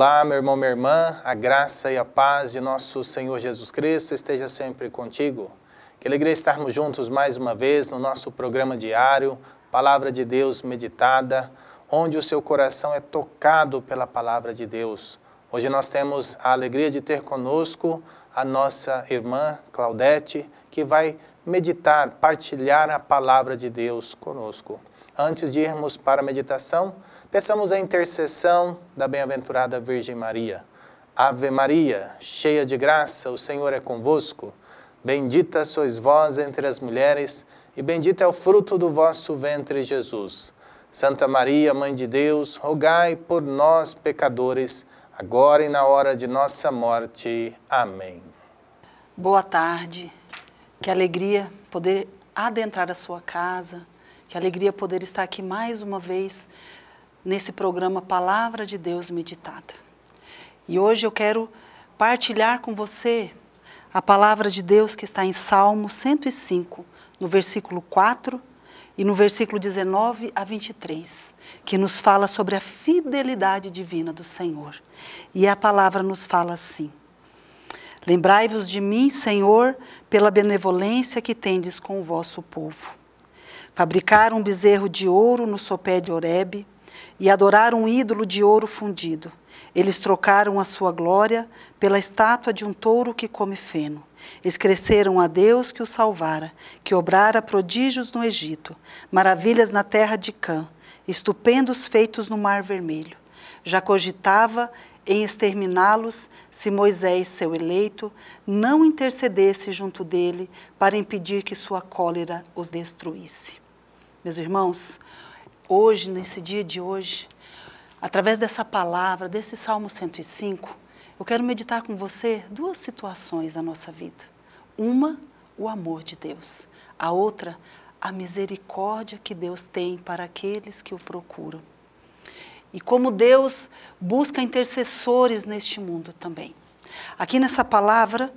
Olá, meu irmão, minha irmã, a graça e a paz de nosso Senhor Jesus Cristo esteja sempre contigo. Que alegria estarmos juntos mais uma vez no nosso programa diário, Palavra de Deus Meditada, onde o seu coração é tocado pela Palavra de Deus. Hoje nós temos a alegria de ter conosco a nossa irmã Claudete, que vai meditar, partilhar a Palavra de Deus conosco. Antes de irmos para a meditação, Peçamos a intercessão da bem-aventurada Virgem Maria. Ave Maria, cheia de graça, o Senhor é convosco. Bendita sois vós entre as mulheres, e bendito é o fruto do vosso ventre, Jesus. Santa Maria, Mãe de Deus, rogai por nós, pecadores, agora e na hora de nossa morte. Amém. Boa tarde. Que alegria poder adentrar a sua casa. Que alegria poder estar aqui mais uma vez nesse programa Palavra de Deus Meditada. E hoje eu quero partilhar com você a palavra de Deus que está em Salmo 105, no versículo 4 e no versículo 19 a 23, que nos fala sobre a fidelidade divina do Senhor. E a palavra nos fala assim: Lembrai-vos de mim, Senhor, pela benevolência que tendes com o vosso povo. Fabricaram um bezerro de ouro no sopé de Horebe, e adoraram um ídolo de ouro fundido. Eles trocaram a sua glória pela estátua de um touro que come feno. Escreceram a Deus que o salvara, que obrara prodígios no Egito, maravilhas na terra de Cã, estupendos feitos no Mar Vermelho. Já cogitava em exterminá-los se Moisés, seu eleito, não intercedesse junto dele para impedir que sua cólera os destruísse. Meus irmãos, hoje, nesse dia de hoje, através dessa palavra, desse Salmo 105, eu quero meditar com você duas situações da nossa vida. Uma, o amor de Deus. A outra, a misericórdia que Deus tem para aqueles que o procuram. E como Deus busca intercessores neste mundo também. Aqui nessa palavra,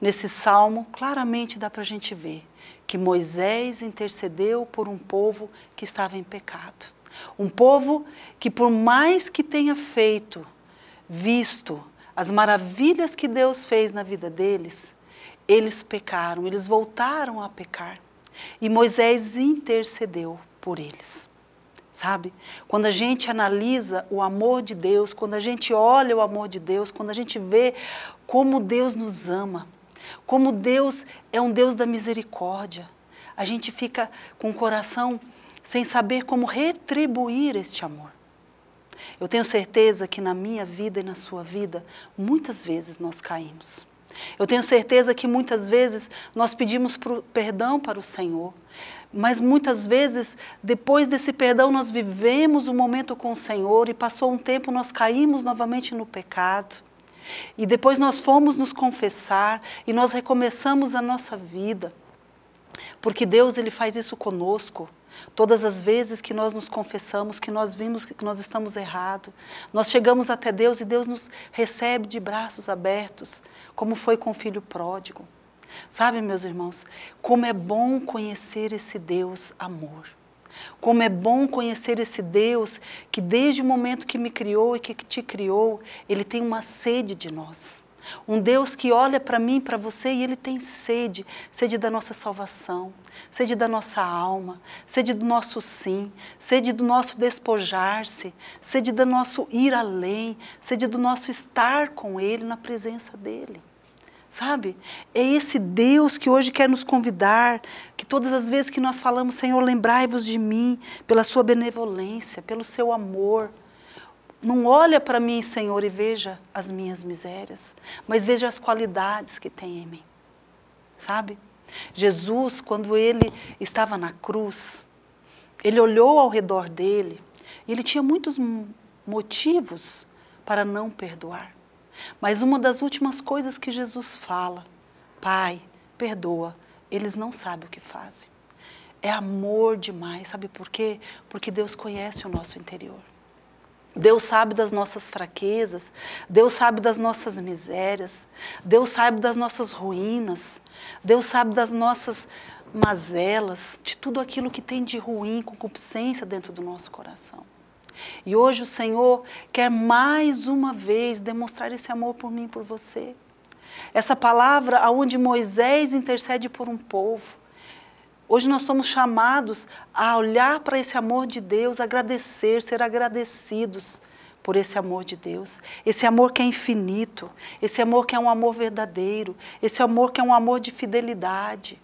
nesse salmo, claramente dá para a gente ver que Moisés intercedeu por um povo que estava em pecado. Um povo que, por mais que tenha feito, visto as maravilhas que Deus fez na vida deles, eles pecaram, eles voltaram a pecar. E Moisés intercedeu por eles. Sabe? Quando a gente analisa o amor de Deus, quando a gente olha o amor de Deus, quando a gente vê como Deus nos ama, como Deus é um Deus da misericórdia, a gente fica com o coração sem saber como retribuir este amor. Eu tenho certeza que na minha vida e na sua vida, muitas vezes nós caímos. Eu tenho certeza que muitas vezes nós pedimos perdão para o Senhor, mas muitas vezes, depois desse perdão, nós vivemos um momento com o Senhor e passou um tempo, nós caímos novamente no pecado. E depois nós fomos nos confessar e nós recomeçamos a nossa vida. Porque Deus ele faz isso conosco. Todas as vezes que nós nos confessamos, que nós vimos que nós estamos errados, nós chegamos até Deus e Deus nos recebe de braços abertos, como foi com o filho pródigo. Sabe, meus irmãos, como é bom conhecer esse Deus amor. Como é bom conhecer esse Deus que, desde o momento que me criou e que te criou, ele tem uma sede de nós. Um Deus que olha para mim, para você e ele tem sede, sede da nossa salvação, sede da nossa alma, sede do nosso sim, sede do nosso despojar-se, sede do nosso ir além, sede do nosso estar com ele na presença dele sabe? É esse Deus que hoje quer nos convidar, que todas as vezes que nós falamos, Senhor, lembrai-vos de mim, pela sua benevolência, pelo seu amor. Não olha para mim, Senhor, e veja as minhas misérias, mas veja as qualidades que tem em mim, sabe? Jesus, quando ele estava na cruz, ele olhou ao redor dele e ele tinha muitos motivos para não perdoar. Mas uma das últimas coisas que Jesus fala, Pai, perdoa, eles não sabem o que fazem. É amor demais, sabe por quê? Porque Deus conhece o nosso interior. Deus sabe das nossas fraquezas, Deus sabe das nossas misérias, Deus sabe das nossas ruínas, Deus sabe das nossas mazelas, de tudo aquilo que tem de ruim, concupiscência dentro do nosso coração. E hoje o Senhor quer mais uma vez demonstrar esse amor por mim, por você. Essa palavra aonde Moisés intercede por um povo. Hoje nós somos chamados a olhar para esse amor de Deus, agradecer, ser agradecidos por esse amor de Deus, esse amor que é infinito, esse amor que é um amor verdadeiro, esse amor que é um amor de fidelidade.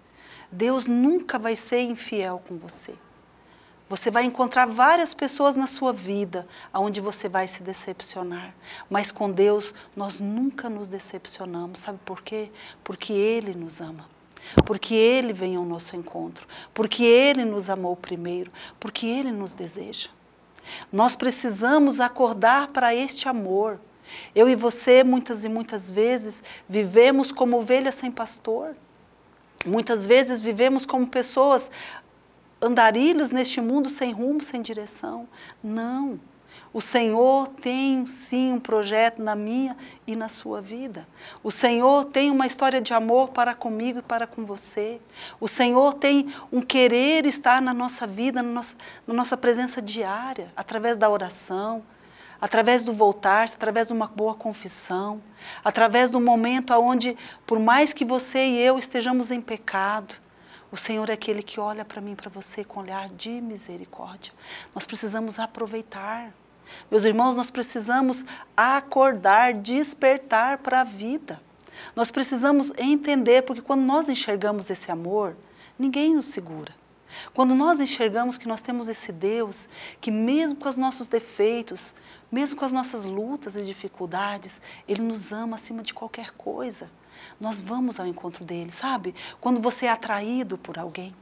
Deus nunca vai ser infiel com você. Você vai encontrar várias pessoas na sua vida aonde você vai se decepcionar. Mas com Deus nós nunca nos decepcionamos. Sabe por quê? Porque Ele nos ama. Porque Ele vem ao nosso encontro. Porque Ele nos amou primeiro. Porque Ele nos deseja. Nós precisamos acordar para este amor. Eu e você, muitas e muitas vezes, vivemos como ovelhas sem pastor. Muitas vezes vivemos como pessoas andarilhos neste mundo sem rumo, sem direção. Não. O Senhor tem sim um projeto na minha e na sua vida. O Senhor tem uma história de amor para comigo e para com você. O Senhor tem um querer estar na nossa vida, na nossa, na nossa presença diária, através da oração, através do voltar-se, através de uma boa confissão, através do momento onde, por mais que você e eu estejamos em pecado, o Senhor é aquele que olha para mim, para você, com olhar de misericórdia. Nós precisamos aproveitar. Meus irmãos, nós precisamos acordar, despertar para a vida. Nós precisamos entender, porque quando nós enxergamos esse amor, ninguém nos segura. Quando nós enxergamos que nós temos esse Deus, que mesmo com os nossos defeitos, mesmo com as nossas lutas e dificuldades, Ele nos ama acima de qualquer coisa. Nós vamos ao encontro dele, sabe? Quando você é atraído por alguém.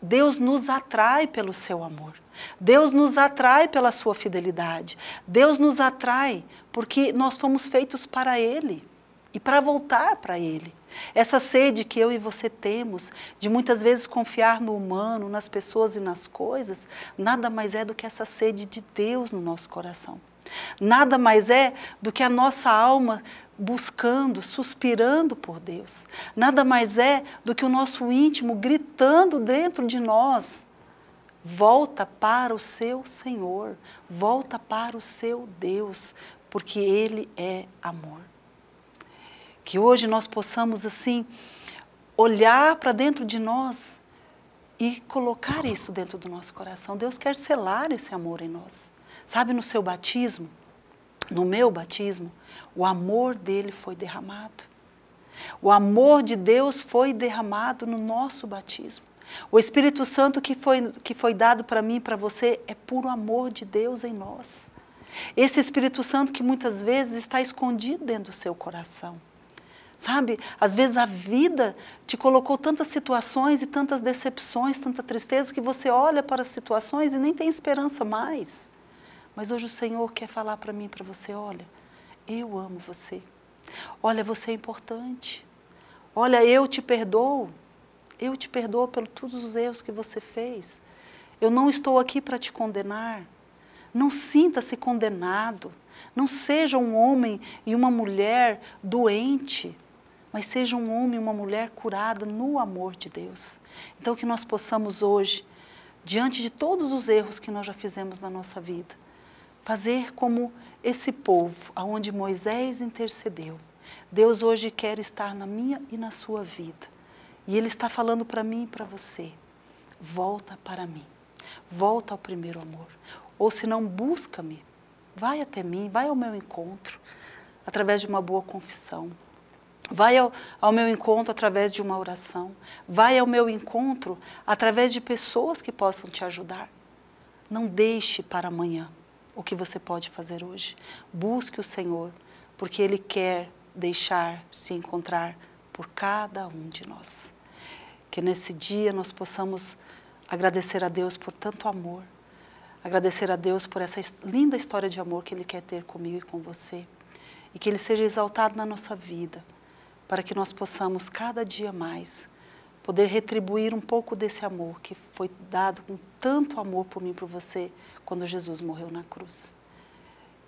Deus nos atrai pelo seu amor. Deus nos atrai pela sua fidelidade. Deus nos atrai porque nós fomos feitos para ele e para voltar para ele. Essa sede que eu e você temos de muitas vezes confiar no humano, nas pessoas e nas coisas, nada mais é do que essa sede de Deus no nosso coração. Nada mais é do que a nossa alma buscando, suspirando por Deus. Nada mais é do que o nosso íntimo gritando dentro de nós: volta para o seu Senhor, volta para o seu Deus, porque Ele é amor. Que hoje nós possamos, assim, olhar para dentro de nós e colocar isso dentro do nosso coração. Deus quer selar esse amor em nós. Sabe, no seu batismo, no meu batismo, o amor dele foi derramado. O amor de Deus foi derramado no nosso batismo. O Espírito Santo que foi, que foi dado para mim e para você é puro amor de Deus em nós. Esse Espírito Santo que muitas vezes está escondido dentro do seu coração. Sabe, às vezes a vida te colocou tantas situações e tantas decepções, tanta tristeza, que você olha para as situações e nem tem esperança mais. Mas hoje o Senhor quer falar para mim, para você, olha, eu amo você. Olha, você é importante. Olha, eu te perdoo. Eu te perdoo por todos os erros que você fez. Eu não estou aqui para te condenar. Não sinta-se condenado. Não seja um homem e uma mulher doente, mas seja um homem e uma mulher curada no amor de Deus. Então, que nós possamos hoje, diante de todos os erros que nós já fizemos na nossa vida, fazer como esse povo, aonde Moisés intercedeu. Deus hoje quer estar na minha e na sua vida. E Ele está falando para mim e para você: volta para mim, volta ao primeiro amor. Ou se não, busca-me, vai até mim, vai ao meu encontro, através de uma boa confissão. Vai ao, ao meu encontro através de uma oração. Vai ao meu encontro através de pessoas que possam te ajudar. Não deixe para amanhã o que você pode fazer hoje. Busque o Senhor, porque Ele quer deixar se encontrar por cada um de nós. Que nesse dia nós possamos agradecer a Deus por tanto amor, agradecer a Deus por essa linda história de amor que Ele quer ter comigo e com você, e que Ele seja exaltado na nossa vida, para que nós possamos cada dia mais poder retribuir um pouco desse amor que foi dado com tanto amor por mim e por você quando Jesus morreu na cruz.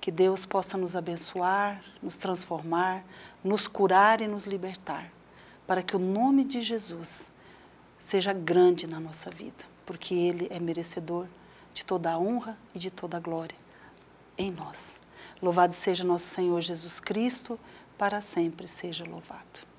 Que Deus possa nos abençoar, nos transformar, nos curar e nos libertar, para que o nome de Jesus seja grande na nossa vida, porque Ele é merecedor de toda a honra e de toda a glória em nós. Louvado seja nosso Senhor Jesus Cristo, para sempre seja louvado.